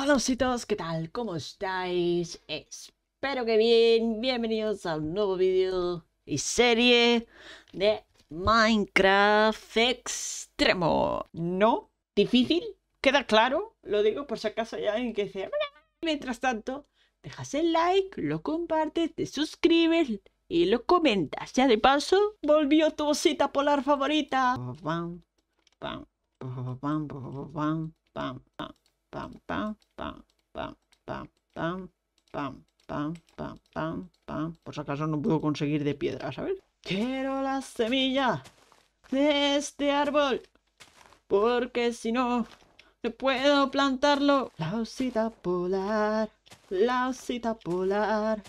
¡Hola ositos! ¿qué tal? ¿Cómo estáis? Espero que bien. Bienvenidos a un nuevo vídeo y serie de Minecraft Extremo. ¿No? ¿Difícil? ¿Queda claro? Lo digo por si acaso hay alguien que dice... Mientras tanto, dejas el like, lo compartes, te suscribes y lo comentas. Ya de paso, volvió tu osita polar favorita. Pam, pam, pam, pam, pam, pam, pam. por si acaso no puedo conseguir de piedra, ¿sabes? Quiero la semilla de este árbol, porque si no, no puedo plantarlo. La osita polar, la osita polar,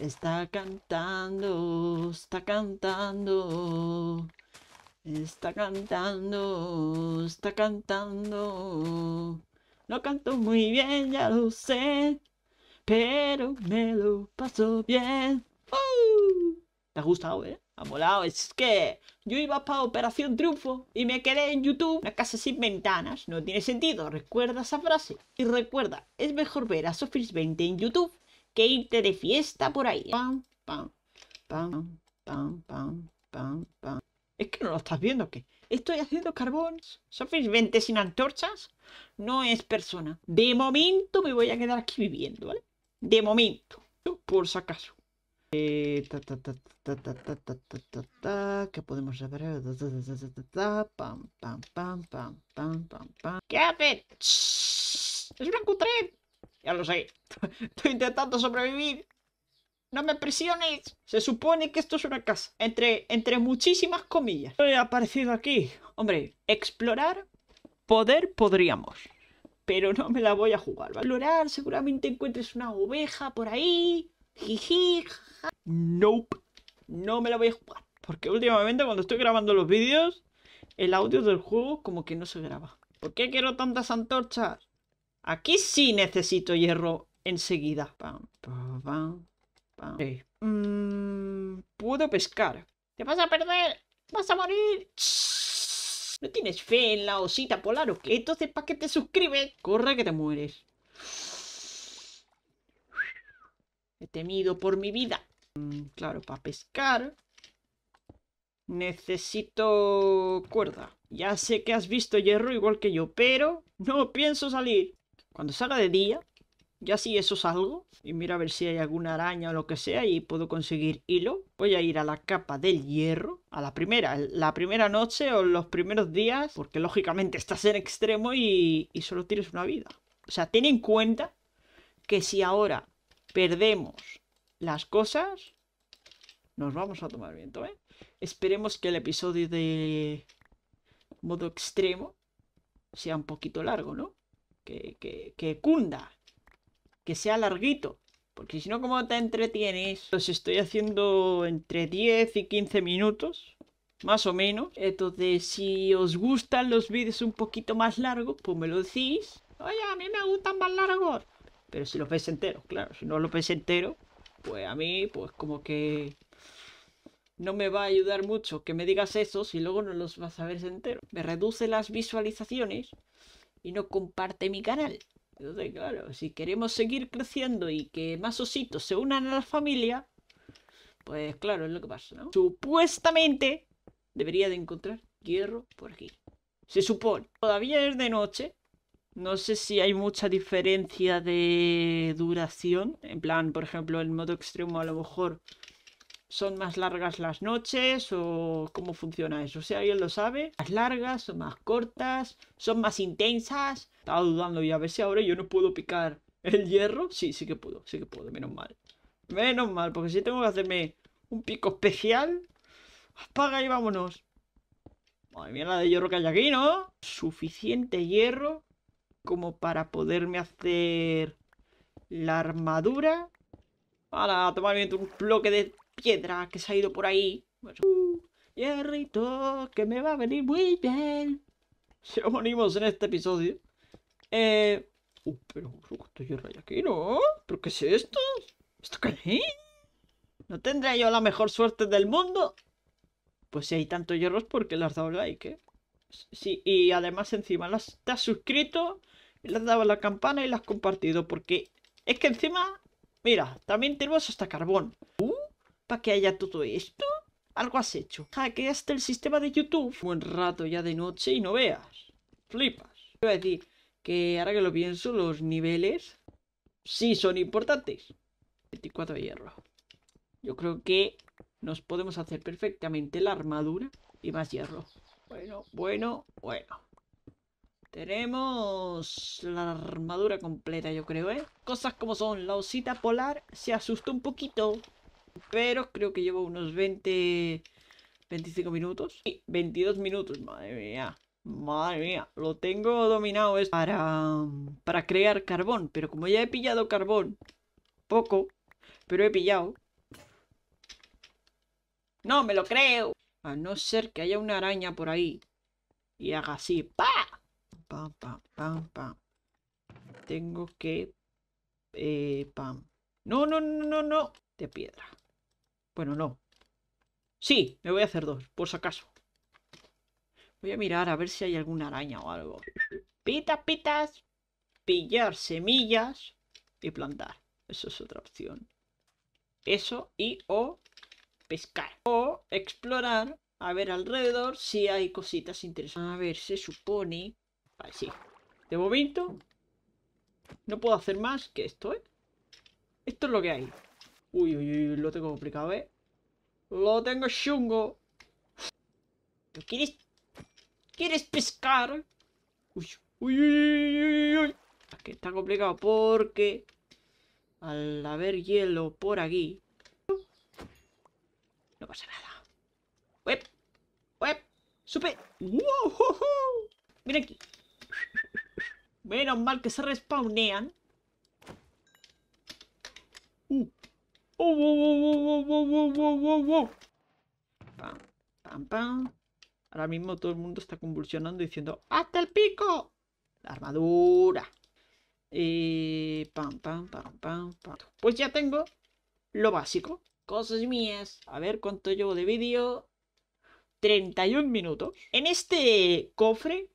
está cantando, está cantando. Está cantando, está cantando. No canto muy bien, ya lo sé, pero me lo paso bien. Te ha gustado, ¿eh? Ha molado. Es que yo iba para Operación Triunfo y me quedé en YouTube. Una casa sin ventanas. No tiene sentido. Recuerda esa frase. Y recuerda, es mejor ver a Sofis 20 en YouTube que irte de fiesta por ahí. Pam, pam, Es que no lo estás viendo, ¿qué? Estoy haciendo carbón. Sofis 20 sin antorchas no es persona. De momento me voy a quedar aquí viviendo, ¿vale? De momento. Por si acaso. Eh, ta, ¿Qué podemos saber? pam, pam, pam, pam, pam, pam. ¿Qué haces? ¡Es una cutre! Ya lo sé. Estoy intentando sobrevivir. ¡No me presiones! Se supone que esto es una casa. Entre, entre muchísimas comillas. He aparecido aquí? Hombre, explorar, poder podríamos. Pero no me la voy a jugar. Valorar, seguramente encuentres una oveja por ahí. Jiji, Nope. No me la voy a jugar. Porque últimamente cuando estoy grabando los vídeos, el audio del juego como que no se graba. ¿Por qué quiero tantas antorchas? Aquí sí necesito hierro enseguida. Mm, puedo pescar. ¡Te vas a perder! ¡Vas a morir! ¿No tienes fe en la osita polar o qué? Entonces, ¿para qué te suscribes? Corre que te mueres. He temido por mi vida. Mm, claro, para pescar necesito cuerda. Ya sé que has visto hierro igual que yo, pero no pienso salir. Cuando salga de día, ya si eso salgo y mira a ver si hay alguna araña o lo que sea y puedo conseguir hilo. Voy a ir a la capa del hierro, a la primera, la primera noche o los primeros días, porque lógicamente estás en extremo y, y solo tienes una vida. O sea, ten en cuenta que si ahora perdemos las cosas, nos vamos a tomar viento, ¿eh? Esperemos que el episodio de modo extremo sea un poquito largo, ¿no? Que, cunda, que sea larguito. Porque si no, ¿cómo te entretienes? Los pues estoy haciendo entre 10 y 15 minutos, más o menos. Entonces, si os gustan los vídeos un poquito más largos, pues me lo decís. Oye, a mí me gustan más largos. Pero si los ves enteros, claro. Si no los ves enteros, pues a mí, pues como que no me va a ayudar mucho que me digas eso si luego no los vas a ver entero. Me reduce las visualizaciones y no comparte mi canal. Entonces, claro, si queremos seguir creciendo y que más ositos se unan a la familia, pues claro, es lo que pasa, ¿no? Supuestamente debería de encontrar hierro por aquí. Se supone. Todavía es de noche no sé si hay mucha diferencia de duración. En plan, por ejemplo, el modo extremo a lo mejor son más largas las noches o cómo funciona eso. Si alguien lo sabe, más largas, son más cortas, son más intensas. Estaba dudando y a ver si ahora yo no puedo picar el hierro. Sí, sí que puedo, sí que puedo, menos mal. Menos mal, porque si tengo que hacerme un pico especial, apaga y vámonos. Madre mía, la de hierro que hay aquí, ¿no? Suficiente hierro como para poderme hacer la armadura. Para tomarme un bloque de piedra que se ha ido por ahí. hierrito, que me va a venir muy bien. Si lo en este episodio. Eh... Uh, pero ¿cuánto uh, hierro hay aquí, no? ¿Pero qué es esto? ¿Esto qué es? ¿No tendré yo la mejor suerte del mundo? Pues si hay tanto hierro es porque las dado like, ¿eh? sí, y además encima las, te has suscrito, le has dado la campana y las has compartido. Porque es que encima, mira, también tenemos hasta carbón. Uh, ¿Para que haya todo esto? Algo has hecho. Hackeaste ah, el sistema de YouTube. Buen rato ya de noche y no veas. Flipas. voy a decir que ahora que lo pienso, los niveles sí son importantes. 24 hierro. Yo creo que nos podemos hacer perfectamente la armadura y más hierro. Bueno, bueno, bueno. Tenemos la armadura completa, yo creo, ¿eh? Cosas como son, la osita polar se asustó un poquito, pero creo que llevo unos 20... 25 minutos. y 22 minutos, madre mía. Madre mía, lo tengo dominado es para, para crear carbón, pero como ya he pillado carbón, poco, pero he pillado. No me lo creo. A no ser que haya una araña por ahí. Y haga así. ¡Pa! Pam, pa pam, pam. Tengo que... Eh, pam. No, no, no, no, no. De piedra. Bueno, no. Sí, me voy a hacer dos, por si acaso. Voy a mirar a ver si hay alguna araña o algo. Pitas, pitas. Pillar semillas y plantar. Eso es otra opción. Eso y o pescar. O explorar, a ver alrededor si hay cositas interesantes. A ver, se supone... Vale, sí. De momento, no puedo hacer más que esto, ¿eh? Esto es lo que hay. Uy, uy, uy, lo tengo complicado, ¿eh? Lo tengo chungo. ¿Quieres... ¿Quieres pescar? Uy, uy, uy, uy, uy. Aquí está complicado porque... Al haber hielo por aquí pasa nada. ¡Web! ¡Web! ¡Supe! ¡Wow! ¡Mira aquí! Menos mal que se respawnean. Uh. pam, pam, pam. Ahora mismo todo el mundo está convulsionando diciendo ¡Hasta el pico! La armadura. ¡Y pam, pam, pam, pam. Pues ya tengo lo básico cosas mías. A ver cuánto llevo de vídeo. 31 minutos. En este cofre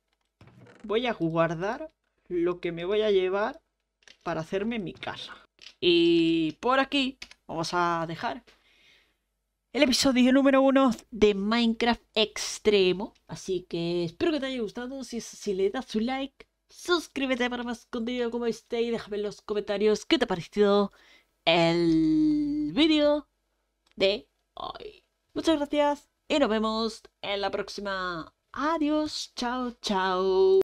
voy a guardar lo que me voy a llevar para hacerme mi casa. Y por aquí vamos a dejar el episodio número 1. de Minecraft Extremo. Así que espero que te haya gustado. Si si le das un like. Suscríbete para más contenido como este y déjame en los comentarios qué te ha parecido el vídeo de hoy. Muchas gracias y nos vemos en la próxima. Adiós, chao, chao.